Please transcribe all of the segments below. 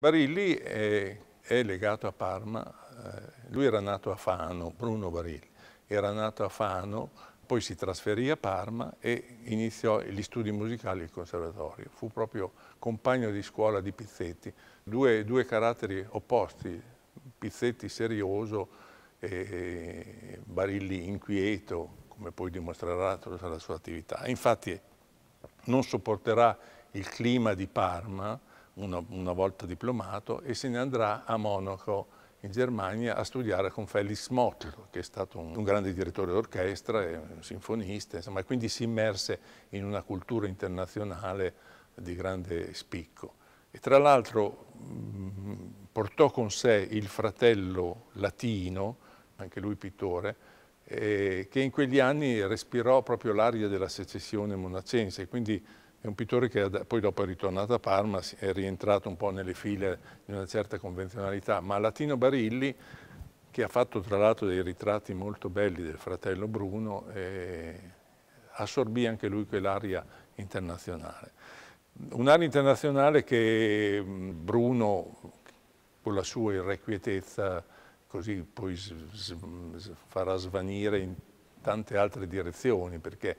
Barilli è, è legato a Parma, eh, lui era nato a Fano, Bruno Barilli, era nato a Fano, poi si trasferì a Parma e iniziò gli studi musicali al conservatorio. Fu proprio compagno di scuola di Pizzetti, due, due caratteri opposti, Pizzetti serioso e Barilli inquieto, come poi dimostrerà tutta la sua attività. Infatti non sopporterà il clima di Parma, una, una volta diplomato, e se ne andrà a Monaco, in Germania, a studiare con Felix Mottl, che è stato un, un grande direttore d'orchestra, un sinfonista, insomma, e quindi si immerse in una cultura internazionale di grande spicco. E tra l'altro mm, portò con sé il fratello latino, anche lui pittore, eh, che in quegli anni respirò proprio l'aria della secessione monacense, quindi è un pittore che poi dopo è ritornato a Parma, è rientrato un po' nelle file di una certa convenzionalità, ma Latino Barilli, che ha fatto tra l'altro dei ritratti molto belli del fratello Bruno, eh, assorbì anche lui quell'aria internazionale. Un'aria internazionale che Bruno, con la sua irrequietezza, così poi farà svanire in tante altre direzioni, perché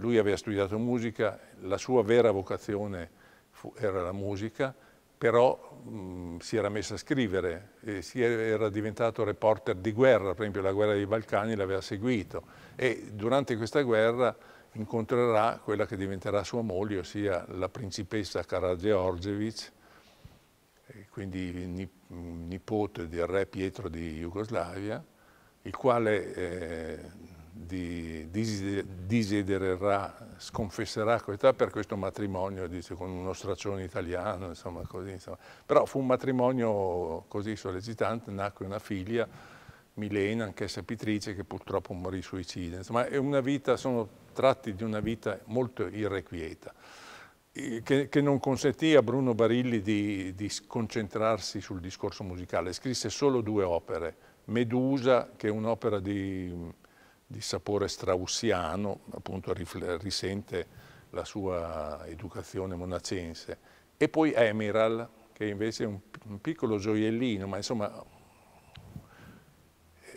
lui aveva studiato musica, la sua vera vocazione fu, era la musica, però mh, si era messo a scrivere, era, era diventato reporter di guerra, per esempio la guerra dei Balcani l'aveva seguito e durante questa guerra incontrerà quella che diventerà sua moglie, ossia la principessa Karadzeorzevic, quindi nipote del re Pietro di Jugoslavia, il quale eh, di, desidererà, sconfesserà questa per questo matrimonio, dice, con uno straccione italiano, insomma così. Insomma. Però fu un matrimonio così sollecitante, nacque una figlia, Milena, anch'essa pittrice, che purtroppo morì suicida. Insomma, è una vita, sono tratti di una vita molto irrequieta. Che, che, non consentì a Bruno Barilli di, di, concentrarsi sul discorso musicale. Scrisse solo due opere, Medusa, che è un'opera di di sapore straussiano, appunto risente la sua educazione monacense. E poi Emeral, che invece è un, un piccolo gioiellino, ma insomma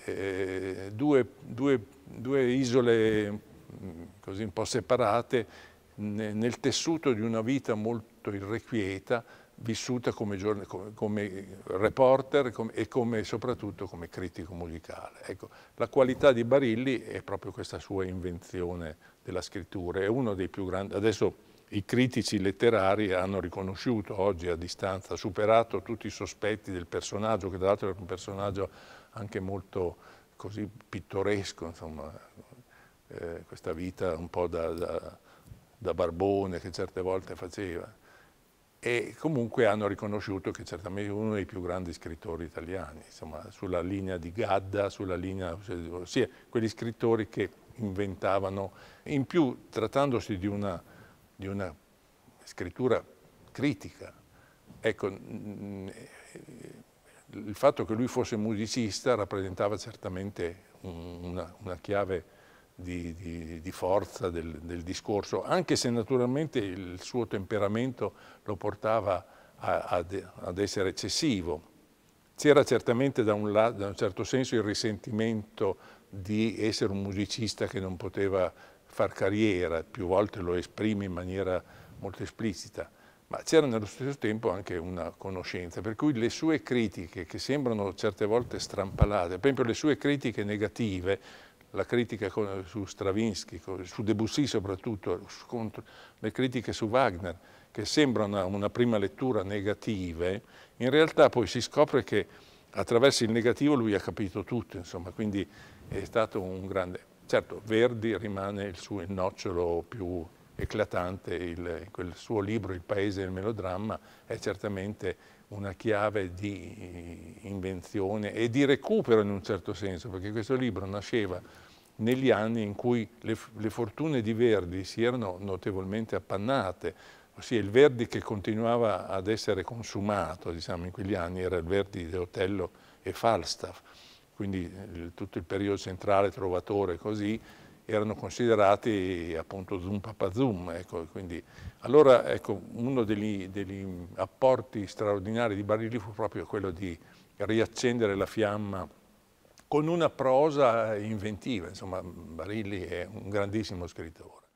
eh, due, due, due, isole mm, così un po' separate nel tessuto di una vita molto irrequieta, vissuta come, giorn- come, come reporter come, e come, soprattutto come critico musicale. Ecco, la qualità di Barilli è proprio questa sua invenzione della scrittura, è uno dei più grandi... Adesso i critici letterari hanno riconosciuto oggi a distanza, superato tutti i sospetti del personaggio, che tra l'altro era un personaggio anche molto così pittoresco, insomma, eh, questa vita un po' da, da, da barbone che certe volte faceva e comunque hanno riconosciuto che certamente è uno dei più grandi scrittori italiani, insomma, sulla linea di Gadda, sulla linea, ossia cioè, quegli scrittori che inventavano, in più trattandosi di una, di una scrittura critica, ecco, eh, il fatto che lui fosse musicista rappresentava certamente una, una chiave di, di, di forza del, del, discorso, anche se naturalmente il suo temperamento lo portava a, a, ad essere eccessivo. C'era certamente da un, da un certo senso il risentimento di essere un musicista che non poteva far carriera, più volte lo esprime in maniera molto esplicita, ma c'era nello stesso tempo anche una conoscenza, per cui le sue critiche, che sembrano certe volte strampalate, per esempio le sue critiche negative, la critica con, su Stravinsky, con, su Debussy soprattutto, su, contro, le critiche su Wagner, che sembrano a una prima lettura negative, in realtà poi si scopre che attraverso il negativo lui ha capito tutto, insomma, quindi è stato un grande... Certo, Verdi rimane il suo nocciolo più eclatante, il, quel suo libro Il paese del melodramma è certamente una chiave di invenzione e di recupero in un certo senso, perché questo libro nasceva negli anni in cui le, le fortune di Verdi si erano notevolmente appannate, ossia il Verdi che continuava ad essere consumato diciamo, in quegli anni era il Verdi di Otello e Falstaff, quindi eh, il, tutto il periodo centrale, Trovatore, così, erano considerati appunto zoom papa zoom. Ecco, quindi, allora ecco, uno degli, degli, apporti straordinari di Barilli fu proprio quello di riaccendere la fiamma con una prosa inventiva. Insomma, Barilli è un grandissimo scrittore.